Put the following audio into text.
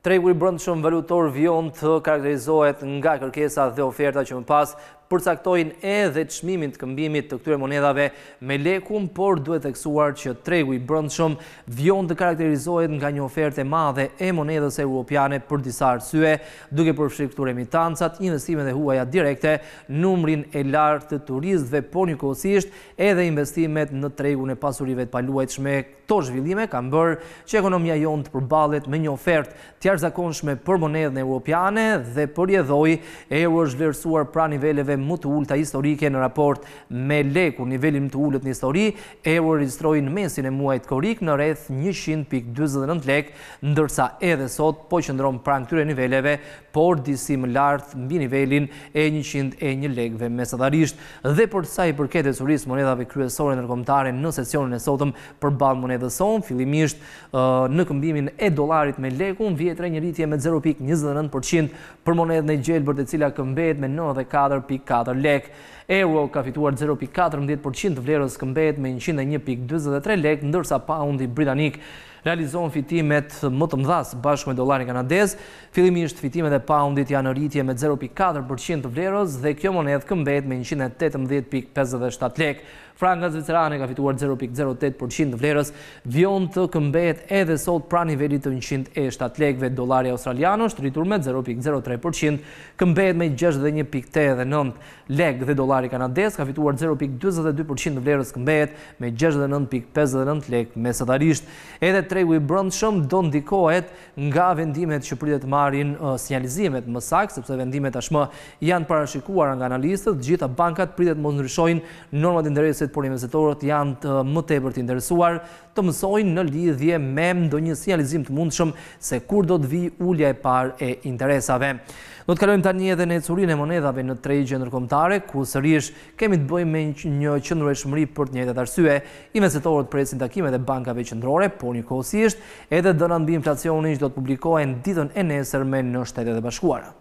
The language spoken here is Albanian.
Tregu i brëndshëm valutor vion të karakterizohet nga kërkesa dhe oferta që më pas përcaktojnë edhe të shmimin të këmbimit të këture monedave me lekum, por duhet të kësuar që tregu i brëndshëm vjon të karakterizohet nga një oferte madhe e monedës europiane për disa arsye, duke përfshirë këture mitancat, investime dhe huaja direkte, numrin e lartë të turistve, por një kosisht edhe investimet në tregu në pasurive të paluajt shme këto zhvillime kam bërë që ekonomia jonë të përbalet me një ofert tjarë zakonshme për monedën europiane dhe për jedhoj e është vlerësuar pra niveleve më të ullëta historike në raport me leku, nivelin më të ullët një histori, u registrojnë në mesin e muajt korik në rreth 100.29 lek, ndërsa edhe sot po qëndronë pranë këtyre niveleve, por disi më lartë mbi nivelin e 101 lekve mesadarisht. Dhe për të saj përket e suris monedave kryesore nërkomtare në sesionin e sotëm për balë monedëson, fillimisht në këmbimin e dolarit me leku, në vjetre një rritje me 0.29% për monedën e gjelë për të cila këmbet me 4 lek. Euro ka fituar 0.14% të vlerës këmbet me 101.23 lek, ndërsa pa undi britanik realizohen fitimet më të mdhas bashkë me dolarin kanadez, fillimisht fitimet e poundit janë rritje me 0.4% të vlerës dhe kjo monedhë këmbet me 118.57 lek. Franka Zvicerane ka fituar 0.08% të vlerës, vion të këmbet edhe sot pra nivellit të 107 lekve, dolari australiano shtritur me 0.03%, këmbet me 61.89 lek dhe dolari kanadez ka fituar 0.22% të vlerës këmbet me 69.59 lek mesatarisht. Edhe tregu i brëndshëm do ndikohet nga vendimet që pritet marrin sinjalizimet më saktë, sepse vendimet tashmë janë parashikuar nga analistët, gjitha bankat pritet mos ndryshojnë normat e interesit, por investitorët janë të më tepër të interesuar të mësojnë në lidhje me ndonjë sinjalizim të mundshëm se kur do të vijë ulja e parë e interesave. Në të kalojmë tani edhe në ecurinë e monedhave në tregje ndërkombëtare, ku sërish kemi të bëjmë me një shmëri për të njëjtat arsye. Investitorët presin takimet e bankave qendrore, por njëkohësisht edhe dhënat mbi inflacionin që do të publikohen ditën e nesër me në Shtetet e Bashkuara.